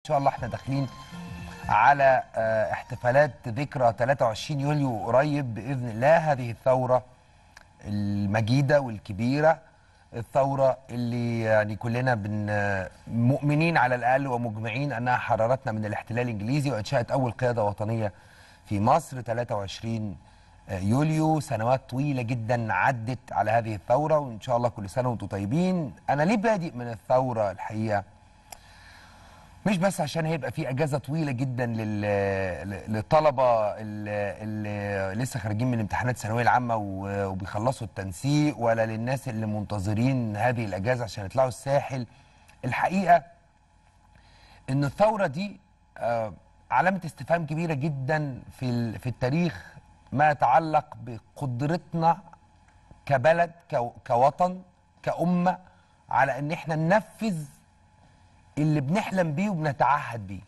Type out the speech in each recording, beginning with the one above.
ان شاء الله احنا داخلين على آه، احتفالات ذكرى 23 يوليو قريب باذن الله هذه الثوره المجيده والكبيره الثوره اللي يعني كلنا بن آه، مؤمنين على الاقل ومجمعين انها حررتنا من الاحتلال الانجليزي وانشات اول قياده وطنيه في مصر 23 آه، يوليو سنوات طويله جدا عدت على هذه الثوره وان شاء الله كل سنه وانتم طيبين انا ليه بادئ من الثوره الحقيقه مش بس عشان هيبقى في اجازه طويله جدا للطلبه اللي لسه خارجين من امتحانات الثانويه العامه وبيخلصوا التنسيق ولا للناس اللي منتظرين هذه الاجازه عشان يطلعوا الساحل الحقيقه ان الثوره دي آه، علامه استفهام كبيره جدا في في التاريخ ما يتعلق بقدرتنا كبلد كوطن كامه على ان احنا ننفذ اللي بنحلم بيه وبنتعهد بيه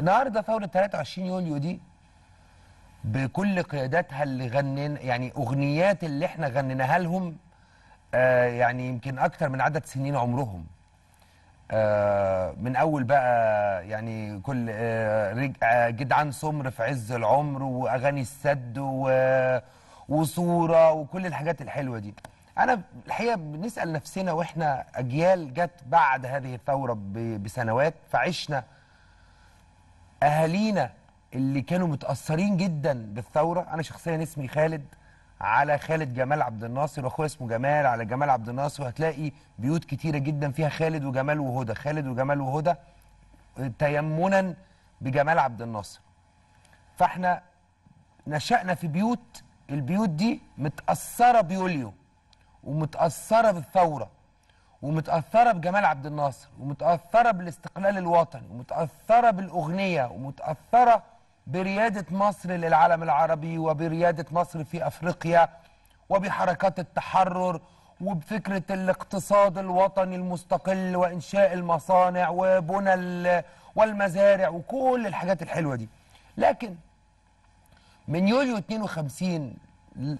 النهارده ثوره 23 يوليو دي بكل قياداتها اللي غنينا يعني اغنيات اللي احنا غنيناها لهم آه يعني يمكن اكتر من عدد سنين عمرهم آه من اول بقى يعني كل آه, آه، جدعان سمر في عز العمر واغاني السد وصوره وكل الحاجات الحلوه دي انا الحقيقه بنسال نفسنا واحنا اجيال جت بعد هذه الثوره بسنوات فعشنا اهالينا اللي كانوا متاثرين جدا بالثوره انا شخصيا اسمي خالد على خالد جمال عبد الناصر واخويا اسمه جمال على جمال عبد الناصر وهتلاقي بيوت كتيره جدا فيها خالد وجمال وهدى خالد وجمال وهدى تيمنا بجمال عبد الناصر فاحنا نشأنا في بيوت البيوت دي متأثرة بيوليو ومتأثرة بالثورة ومتأثرة بجمال عبد الناصر ومتأثرة بالاستقلال الوطني ومتأثرة بالأغنية ومتأثرة بريادة مصر للعالم العربي وبريادة مصر في أفريقيا وبحركات التحرر وبفكرة الاقتصاد الوطني المستقل وإنشاء المصانع وبنى والمزارع وكل الحاجات الحلوة دي لكن من يوليو 52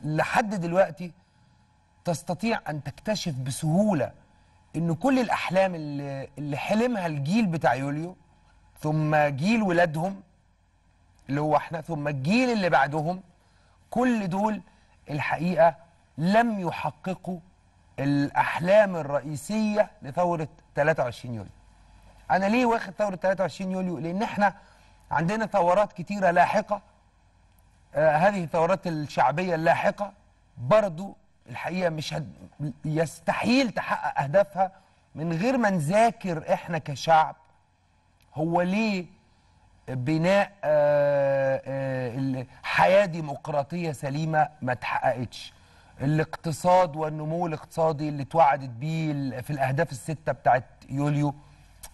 لحد دلوقتي تستطيع أن تكتشف بسهولة أن كل الأحلام اللي, اللي حلمها الجيل بتاع يوليو ثم جيل ولادهم اللي هو احنا ثم الجيل اللي بعدهم كل دول الحقيقة لم يحققوا الأحلام الرئيسية لثورة 23 يوليو أنا ليه واخد ثورة 23 يوليو؟ لأن احنا عندنا ثورات كتيرة لاحقة آه هذه الثورات الشعبية اللاحقة برضو الحقيقه مش هد... يستحيل تحقق اهدافها من غير ما نذاكر احنا كشعب هو ليه بناء آه، آه، حياه ديمقراطيه سليمه ما اتحققتش الاقتصاد والنمو الاقتصادي اللي اتوعدت بيه في الاهداف السته بتاعت يوليو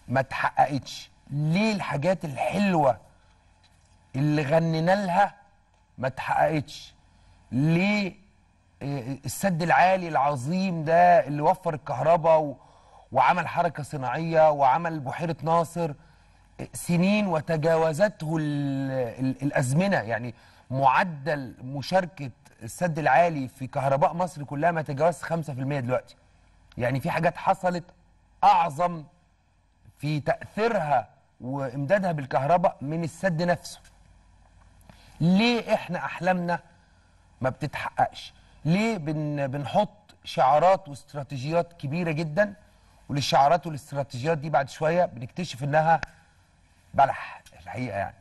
ما اتحققتش ليه الحاجات الحلوه اللي غنينا لها ما اتحققتش ليه السد العالي العظيم ده اللي وفر الكهرباء وعمل حركة صناعية وعمل بحيرة ناصر سنين وتجاوزته الأزمنة يعني معدل مشاركة السد العالي في كهرباء مصر كلها ما تجاوز 5% دلوقتي يعني في حاجات حصلت أعظم في تأثيرها وإمدادها بالكهرباء من السد نفسه ليه إحنا أحلامنا ما بتتحققش ليه بن بنحط شعارات واستراتيجيات كبيره جدا وللشعارات والاستراتيجيات دي بعد شويه بنكتشف انها بلح الحقيقه يعني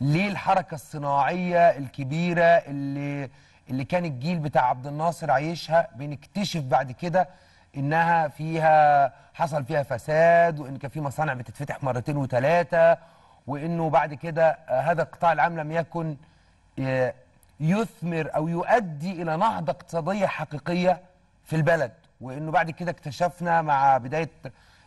ليه الحركه الصناعيه الكبيره اللي اللي كان الجيل بتاع عبد الناصر عايشها بنكتشف بعد كده انها فيها حصل فيها فساد وان كان في مصانع بتتفتح مرتين وثلاثه وانه بعد كده هذا القطاع العام لم يكن آه، يثمر أو يؤدي إلى نهضة اقتصادية حقيقية في البلد وإنه بعد كده اكتشفنا مع بداية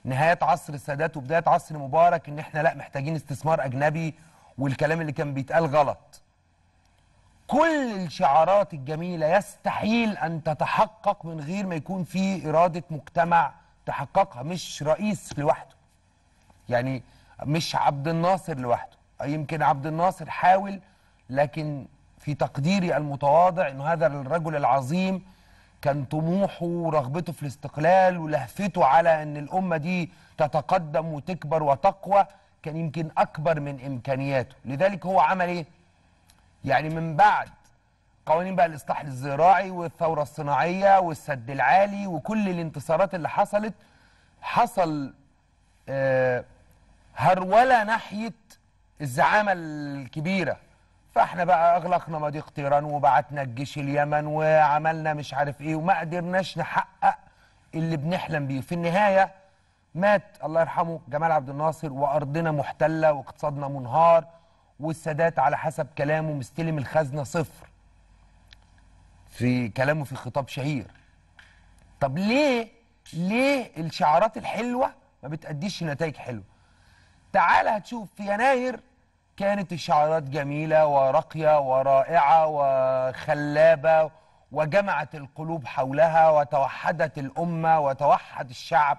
نهاية عصر السادات وبداية عصر مبارك إن إحنا لا محتاجين استثمار أجنبي والكلام اللي كان بيتقال غلط كل الشعارات الجميلة يستحيل أن تتحقق من غير ما يكون في إرادة مجتمع تحققها مش رئيس لوحده يعني مش عبد الناصر لوحده يمكن عبد الناصر حاول لكن في تقديري المتواضع أن هذا الرجل العظيم كان طموحه ورغبته في الاستقلال ولهفته على أن الأمة دي تتقدم وتكبر وتقوى كان يمكن أكبر من إمكانياته لذلك هو عمل إيه؟ يعني من بعد قوانين بقى الإصلاح الزراعي والثورة الصناعية والسد العالي وكل الانتصارات اللي حصلت حصل آه، هرولة ناحية الزعامة الكبيرة فاحنا بقى اغلقنا مضيق طيران وبعتنا الجيش اليمن وعملنا مش عارف ايه وما قدرناش نحقق اللي بنحلم بيه في النهايه مات الله يرحمه جمال عبد الناصر وارضنا محتله واقتصادنا منهار والسادات على حسب كلامه مستلم الخزنه صفر في كلامه في خطاب شهير طب ليه ليه الشعارات الحلوه ما بتأديش نتائج حلوه تعالى هتشوف في يناير كانت الشعارات جميلة وراقية ورائعة وخلابة وجمعت القلوب حولها وتوحدت الأمة وتوحد الشعب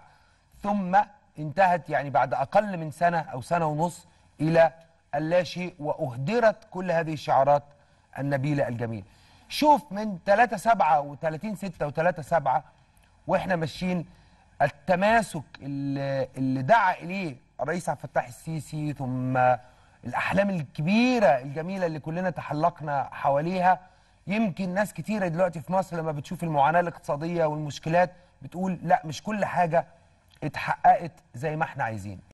ثم انتهت يعني بعد أقل من سنة أو سنة ونص إلى اللاشيء وأهدرت كل هذه الشعارات النبيلة الجميلة شوف من 3 7 و 30 6 و 3 7 واحنا ماشيين التماسك اللي, اللي دعا إليه الرئيس عبد الفتاح السيسي ثم الأحلام الكبيرة الجميلة اللي كلنا تحلقنا حواليها يمكن ناس كتيرة دلوقتي في مصر لما بتشوف المعاناة الاقتصادية والمشكلات بتقول لا مش كل حاجة اتحققت زي ما احنا عايزين